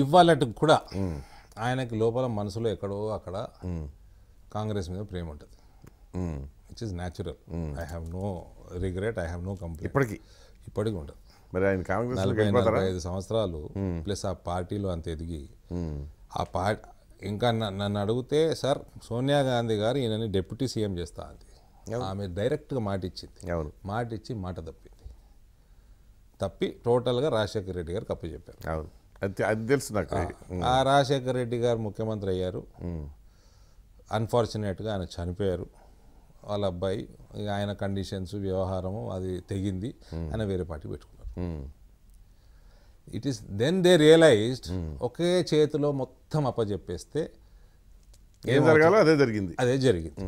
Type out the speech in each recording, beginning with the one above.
ఇవ్వాలట కూడా ఆయనకి లోపల మనసులో ఎక్కడో అక్కడ కాంగ్రెస్ మీద ప్రేమ ఉంటుంది which is natural I have no regret I have no complaint ఇప్పటికి ఇప్పటికి ఉంటుంది మరి ఆయన కాంగ్రెస్ నలభై ఐదు సంవత్సరాలు ప్లస్ ఆ పార్టీలో అంత ఎదిగి ఆ పార్టీ ఇంకా నన్ను అడిగితే సార్ సోనియా గాంధీ గారు ఈయనని డెప్యూటీ సీఎం చేస్తా అంది ఆమె డైరెక్ట్గా మాట ఇచ్చింది మాట ఇచ్చి మాట తప్పింది తప్పి టోటల్గా రాజశేఖర రెడ్డి గారు కప్పు చెప్పారు అది అది తెలుసు నాకు ఆ రాజశేఖర్ రెడ్డి గారు ముఖ్యమంత్రి అయ్యారు అన్ఫార్చునేట్గా ఆయన చనిపోయారు వాళ్ళ అబ్బాయి ఆయన కండిషన్స్ వ్యవహారము అది తెగింది ఆయన వేరే పార్టీ పెట్టుకున్నారు it is then they realized ఒకే చేతిలో మొత్తం అప్పజెప్పేస్తే ఏం జరగాలో అదే జరిగింది అదే జరిగింది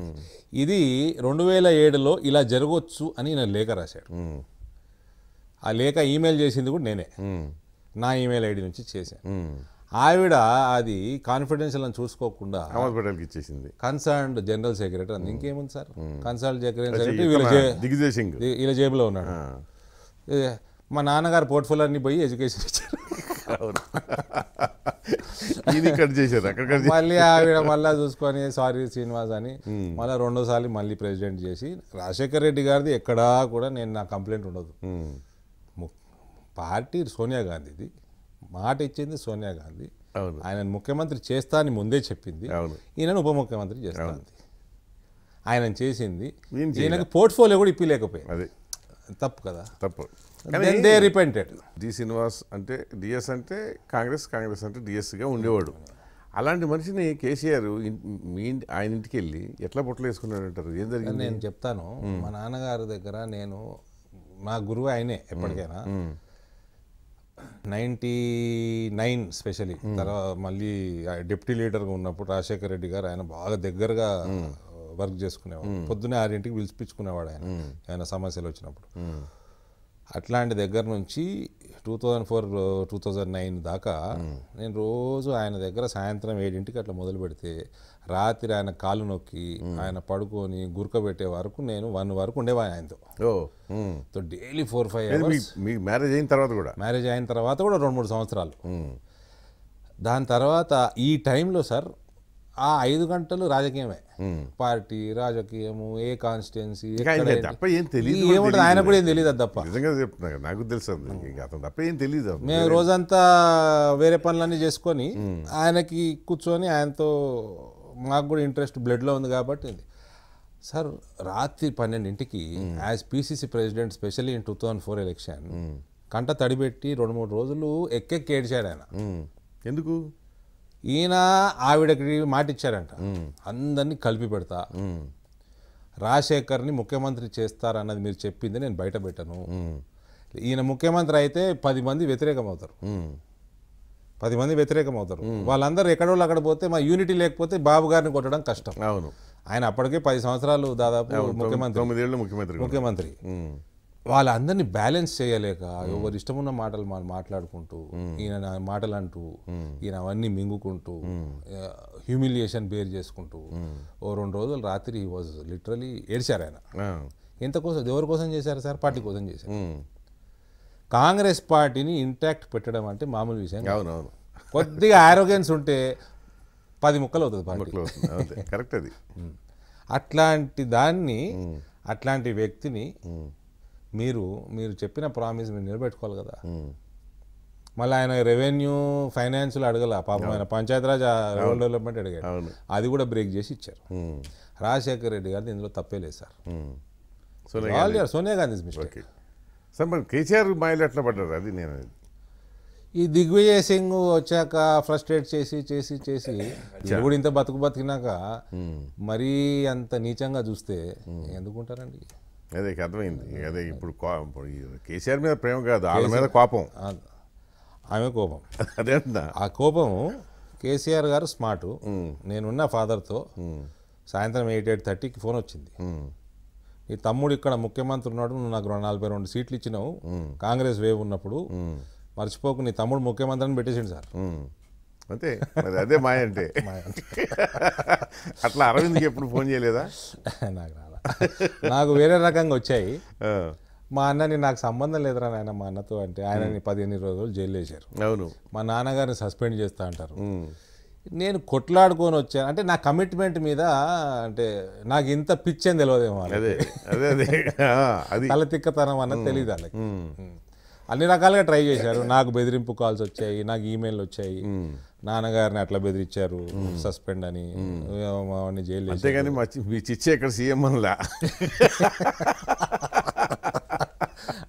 ఇది రెండు వేల ఏడులో ఇలా జరగవచ్చు అని నేను లేఖ రాశాడు ఆ లేఖ ఈమెయిల్ చేసింది కూడా నేనే నా ఈమెయిల్ ఐడి నుంచి చేశాను ఆవిడ అది కాన్ఫిడెన్షియల్ అని చూసుకోకుండా ఇచ్చేసింది కన్సర్న్డ్ జనరల్ సెక్రటరీ అని ఇంకేముంది సార్ కన్సర్న్ జనరల్ సెక్రటరీ ఇలా జేబులో ఉన్నాడు మా నాన్నగారు పోర్ట్ఫోలియో అన్ని పోయి ఎడ్యుకేషన్ ఇచ్చారు మళ్ళీ ఆవిడ మళ్ళీ చూసుకొని సారీ శ్రీనివాస్ అని మళ్ళీ రెండోసారి మళ్ళీ ప్రెసిడెంట్ చేసి రాజశేఖర్ రెడ్డి గారిది ఎక్కడా కూడా నేను నా కంప్లైంట్ ఉండదు పార్టీ సోనియా గాంధీది మాట ఇచ్చింది సోనియా గాంధీ ఆయన ముఖ్యమంత్రి చేస్తా అని ముందే చెప్పింది ఈయనను ఉప ముఖ్యమంత్రి చేస్తాను ఆయన చేసింది ఈయనకి పోర్ట్ఫోలియో కూడా ఇప్పలేకపోయింది తప్పు కదా తప్పు డి శ్రీనివాస్ అంటే డిఎస్ అంటే కాంగ్రెస్ కాంగ్రెస్ అంటే డిఎస్గా ఉండేవాడు అలాంటి మనిషిని కేసీఆర్ మీ ఆయన ఇంటికి వెళ్ళి ఎట్లా బుట్టలు వేసుకున్నాడు అంటారు ఏం జరిగింది నేను చెప్తాను మా నాన్నగారి దగ్గర నేను మా గురువు ఆయనే ఎప్పటికైనా నైంటీ నైన్ స్పెషలీ తర్వాత మళ్ళీ డిప్యూటీ లీడర్గా ఉన్నప్పుడు రాజశేఖర రెడ్డి గారు ఆయన బాగా దగ్గరగా వర్క్ చేసుకునేవాడు పొద్దునే ఆరింటికి పిలిచిపించుకునేవాడు ఆయన ఆయన సమస్యలు వచ్చినప్పుడు అట్లాంటి దగ్గర నుంచి two thousand four two thousand nine దాకా నేను రోజు ఆయన దగ్గర సాయంత్రం ఏడింటికి అట్లా మొదలు పెడితే రాత్రి ఆయన కాలు నొక్కి ఆయన పడుకొని పెట్టే వరకు నేను వన్ వరకు ఉండేవా ఆయనతో డైలీ ఫోర్ ఫైవ్ మీ మ్యారేజ్ అయిన తర్వాత కూడా మ్యారేజ్ అయిన తర్వాత కూడా రెండు మూడు సంవత్సరాలు దాని తర్వాత ఈ టైంలో సార్ ఆ ఐదు గంటలు రాజకీయమే పార్టీ రాజకీయము ఏ కాన్స్టిట్యున్సీ తప్ప ఏం ఏముంటుంది ఆయన కూడా ఏం తెలియదు తప్ప నిజంగా చెప్తున్నా నాకు తెలుసు తప్ప ఏం తెలియదు మేము రోజంతా వేరే పనులన్నీ చేసుకొని ఆయనకి కూర్చొని ఆయనతో మాకు కూడా ఇంట్రెస్ట్ బ్లడ్లో ఉంది కాబట్టి సార్ రాత్రి పన్నెండింటికి as PCC president specially in two thousand four election కంట తడిపెట్టి రెండు మూడు రోజులు ఎక్కెక్కి ఏడ్చాడు ఆయన ఎందుకు ఈయన ఆవిడకి మాట ఇచ్చారంట అందరినీ కలిపి పెడతా రాజశేఖర్ని ముఖ్యమంత్రి చేస్తారన్నది మీరు చెప్పింది నేను బయట పెట్టను ఈయన ముఖ్యమంత్రి అయితే పది మంది వ్యతిరేకం అవుతారు పది మంది వ్యతిరేకం అవుతారు వాళ్ళందరూ వాళ్ళు అక్కడ పోతే మా యూనిటీ లేకపోతే బాబు గారిని కొట్టడం కష్టం అవును ఆయన అప్పటికే పది సంవత్సరాలు దాదాపు ముఖ్యమంత్రి ముఖ్యమంత్రి ముఖ్యమంత్రి వాళ్ళందరినీ బ్యాలెన్స్ చేయలేక ఎవరు ఇష్టమున్న మాటలు మనం మాట్లాడుకుంటూ ఈయన మాటలు అంటూ ఈయన అవన్నీ మింగుకుంటూ హ్యూమిలియేషన్ బేర్ చేసుకుంటూ ఓ రెండు రోజులు రాత్రి వాజ్ లిటరలీ ఏడ్చారు ఆయన ఎంత కోసం ఎవరి కోసం చేశారు సార్ పార్టీ కోసం చేశారు కాంగ్రెస్ పార్టీని ఇంటాక్ట్ పెట్టడం అంటే మామూలు విషయం అవునవును కొద్దిగా ఆరోగ్యన్స్ ఉంటే పది ముక్కలు అవుతుంది పార్టీ కరెక్ట్ అది అట్లాంటి దాన్ని అట్లాంటి వ్యక్తిని మీరు మీరు చెప్పిన ప్రామిస్ మీరు నిలబెట్టుకోవాలి కదా మళ్ళీ ఆయన రెవెన్యూ ఫైనాన్స్లో అడగల పాపం ఆయన పంచాయతీరాజ్ రూరల్ డెవలప్మెంట్ అడిగాడు అది కూడా బ్రేక్ చేసి ఇచ్చారు రాజశేఖర రెడ్డి గారిని ఇందులో తప్పే లేదు సార్ సోనియా గాంధీ సార్ మరి కేసీఆర్ మాయలు ఎట్లా పడ్డారు అది నేను ఈ దిగ్విజయ్ సింగ్ వచ్చాక ఫ్రస్ట్రేట్ చేసి చేసి చేసి ఇప్పుడు ఇంత బతుకు బతికినాక మరీ అంత నీచంగా చూస్తే ఎందుకుంటారండి అదే అర్థమైంది అదే ఇప్పుడు కేసీఆర్ మీద ప్రేమ కాదు ఆమె మీద కోపం ఆమె కోపం అదే ఆ కోపం కేసీఆర్ గారు స్మార్ట్ నేనున్న ఫాదర్తో సాయంత్రం ఎయిట్ ఎయిట్ థర్టీకి ఫోన్ వచ్చింది ఈ తమ్ముడు ఇక్కడ ముఖ్యమంత్రి ఉన్నాడు నువ్వు నాకు నలభై రెండు సీట్లు ఇచ్చినావు కాంగ్రెస్ వేవ్ ఉన్నప్పుడు మర్చిపోకు నీ తమ్ముడు ముఖ్యమంత్రిని పెట్టేసిండు సార్ అంతే మరి అదే మాయ అంటే అట్లా అరవింద్కి ఎప్పుడు ఫోన్ చేయలేదా నాకు నాకు వేరే రకంగా వచ్చాయి మా అన్నని నాకు సంబంధం లేదురా నాయన మా అన్నతో అంటే ఆయనని పదిహేను రోజులు జైలు వేశారు అవును మా నాన్నగారిని సస్పెండ్ చేస్తా అంటారు నేను కొట్లాడుకొని వచ్చాను అంటే నా కమిట్మెంట్ మీద అంటే నాకు ఇంత పిచ్చి అని తెలియదేమో అదే అదే తల తిక్కతనం అన్నది తెలియదు వాళ్ళకి అన్ని రకాలుగా ట్రై చేశారు నాకు బెదిరింపు కాల్స్ వచ్చాయి నాకు ఈమెయిల్ వచ్చాయి నాన్నగారిని అట్లా బెదిరించారు సస్పెండ్ అని జైలు అంతేగాని మీ చిచ్చే ఇక్కడ సీఎం అనలా